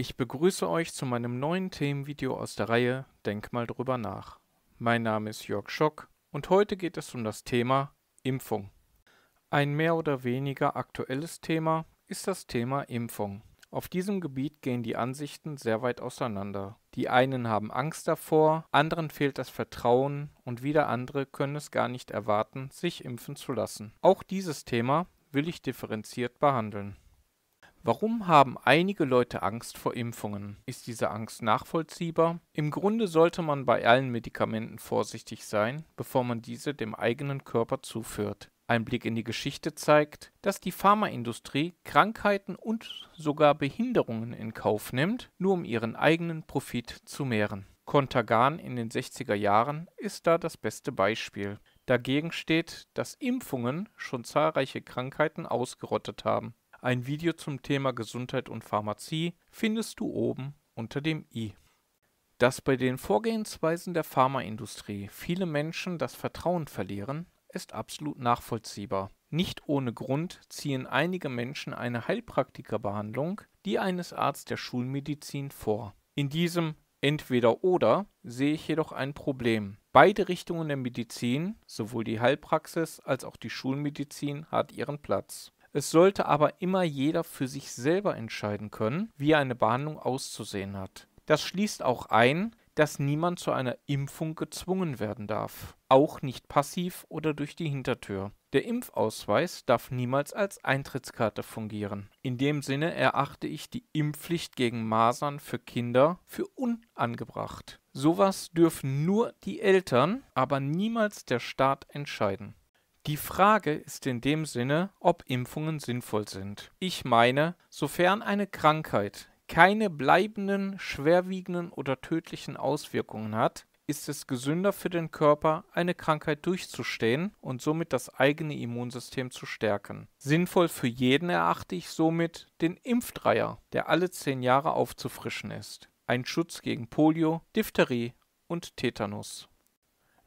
Ich begrüße euch zu meinem neuen Themenvideo aus der Reihe Denk mal drüber nach. Mein Name ist Jörg Schock und heute geht es um das Thema Impfung. Ein mehr oder weniger aktuelles Thema ist das Thema Impfung. Auf diesem Gebiet gehen die Ansichten sehr weit auseinander. Die einen haben Angst davor, anderen fehlt das Vertrauen und wieder andere können es gar nicht erwarten, sich impfen zu lassen. Auch dieses Thema will ich differenziert behandeln. Warum haben einige Leute Angst vor Impfungen? Ist diese Angst nachvollziehbar? Im Grunde sollte man bei allen Medikamenten vorsichtig sein, bevor man diese dem eigenen Körper zuführt. Ein Blick in die Geschichte zeigt, dass die Pharmaindustrie Krankheiten und sogar Behinderungen in Kauf nimmt, nur um ihren eigenen Profit zu mehren. Contagan in den 60er Jahren ist da das beste Beispiel. Dagegen steht, dass Impfungen schon zahlreiche Krankheiten ausgerottet haben. Ein Video zum Thema Gesundheit und Pharmazie findest du oben unter dem i. Dass bei den Vorgehensweisen der Pharmaindustrie viele Menschen das Vertrauen verlieren, ist absolut nachvollziehbar. Nicht ohne Grund ziehen einige Menschen eine Heilpraktikerbehandlung, die eines Arzt der Schulmedizin vor. In diesem entweder oder sehe ich jedoch ein Problem. Beide Richtungen der Medizin, sowohl die Heilpraxis als auch die Schulmedizin, hat ihren Platz. Es sollte aber immer jeder für sich selber entscheiden können, wie eine Behandlung auszusehen hat. Das schließt auch ein, dass niemand zu einer Impfung gezwungen werden darf, auch nicht passiv oder durch die Hintertür. Der Impfausweis darf niemals als Eintrittskarte fungieren. In dem Sinne erachte ich die Impfpflicht gegen Masern für Kinder für unangebracht. Sowas dürfen nur die Eltern, aber niemals der Staat entscheiden. Die Frage ist in dem Sinne, ob Impfungen sinnvoll sind. Ich meine, sofern eine Krankheit keine bleibenden, schwerwiegenden oder tödlichen Auswirkungen hat, ist es gesünder für den Körper, eine Krankheit durchzustehen und somit das eigene Immunsystem zu stärken. Sinnvoll für jeden erachte ich somit den Impfdreier, der alle zehn Jahre aufzufrischen ist. Ein Schutz gegen Polio, Diphtherie und Tetanus.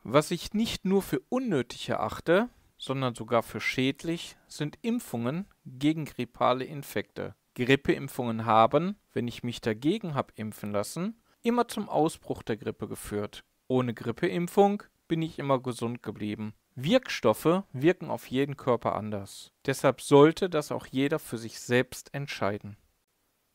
Was ich nicht nur für unnötig erachte, sondern sogar für schädlich sind Impfungen gegen grippale Infekte. Grippeimpfungen haben, wenn ich mich dagegen habe impfen lassen, immer zum Ausbruch der Grippe geführt. Ohne Grippeimpfung bin ich immer gesund geblieben. Wirkstoffe wirken auf jeden Körper anders. Deshalb sollte das auch jeder für sich selbst entscheiden.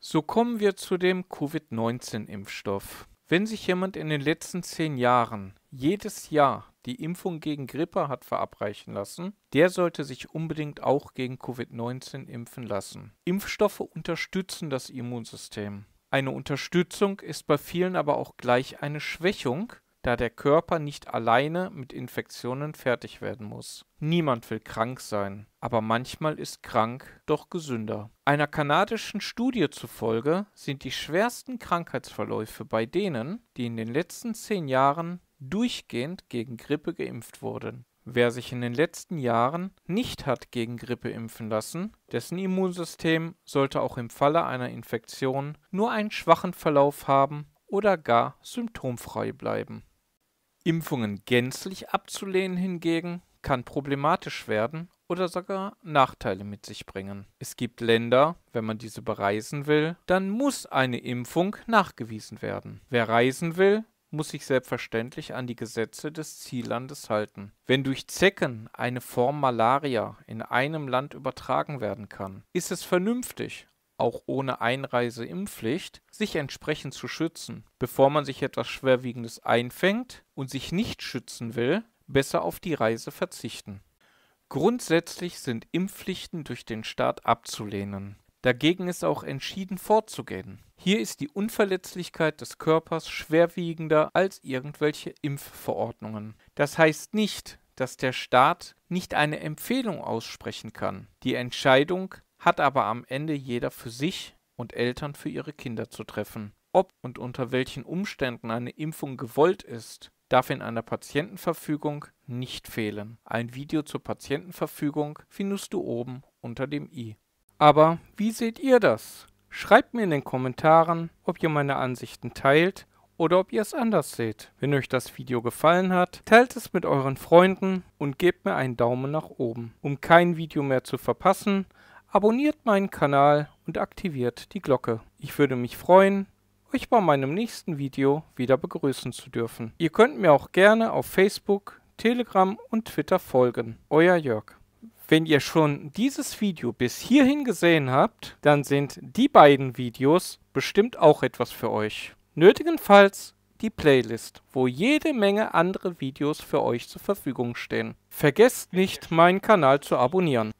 So kommen wir zu dem Covid-19-Impfstoff. Wenn sich jemand in den letzten zehn Jahren jedes Jahr die Impfung gegen Grippe hat verabreichen lassen, der sollte sich unbedingt auch gegen Covid-19 impfen lassen. Impfstoffe unterstützen das Immunsystem. Eine Unterstützung ist bei vielen aber auch gleich eine Schwächung, da der Körper nicht alleine mit Infektionen fertig werden muss. Niemand will krank sein, aber manchmal ist krank doch gesünder. Einer kanadischen Studie zufolge sind die schwersten Krankheitsverläufe bei denen, die in den letzten zehn Jahren durchgehend gegen Grippe geimpft wurden. Wer sich in den letzten Jahren nicht hat gegen Grippe impfen lassen, dessen Immunsystem sollte auch im Falle einer Infektion nur einen schwachen Verlauf haben oder gar symptomfrei bleiben. Impfungen gänzlich abzulehnen hingegen kann problematisch werden oder sogar Nachteile mit sich bringen. Es gibt Länder, wenn man diese bereisen will, dann muss eine Impfung nachgewiesen werden. Wer reisen will, muss sich selbstverständlich an die Gesetze des Ziellandes halten. Wenn durch Zecken eine Form Malaria in einem Land übertragen werden kann, ist es vernünftig, auch ohne Einreiseimpflicht, sich entsprechend zu schützen. Bevor man sich etwas Schwerwiegendes einfängt und sich nicht schützen will, besser auf die Reise verzichten. Grundsätzlich sind Impfpflichten durch den Staat abzulehnen. Dagegen ist auch entschieden vorzugehen. Hier ist die Unverletzlichkeit des Körpers schwerwiegender als irgendwelche Impfverordnungen. Das heißt nicht, dass der Staat nicht eine Empfehlung aussprechen kann. Die Entscheidung hat aber am Ende jeder für sich und Eltern für ihre Kinder zu treffen. Ob und unter welchen Umständen eine Impfung gewollt ist, darf in einer Patientenverfügung nicht fehlen. Ein Video zur Patientenverfügung findest du oben unter dem i. Aber wie seht ihr das? Schreibt mir in den Kommentaren, ob ihr meine Ansichten teilt oder ob ihr es anders seht. Wenn euch das Video gefallen hat, teilt es mit euren Freunden und gebt mir einen Daumen nach oben. Um kein Video mehr zu verpassen, Abonniert meinen Kanal und aktiviert die Glocke. Ich würde mich freuen, euch bei meinem nächsten Video wieder begrüßen zu dürfen. Ihr könnt mir auch gerne auf Facebook, Telegram und Twitter folgen. Euer Jörg. Wenn ihr schon dieses Video bis hierhin gesehen habt, dann sind die beiden Videos bestimmt auch etwas für euch. Nötigenfalls die Playlist, wo jede Menge andere Videos für euch zur Verfügung stehen. Vergesst nicht, meinen Kanal zu abonnieren.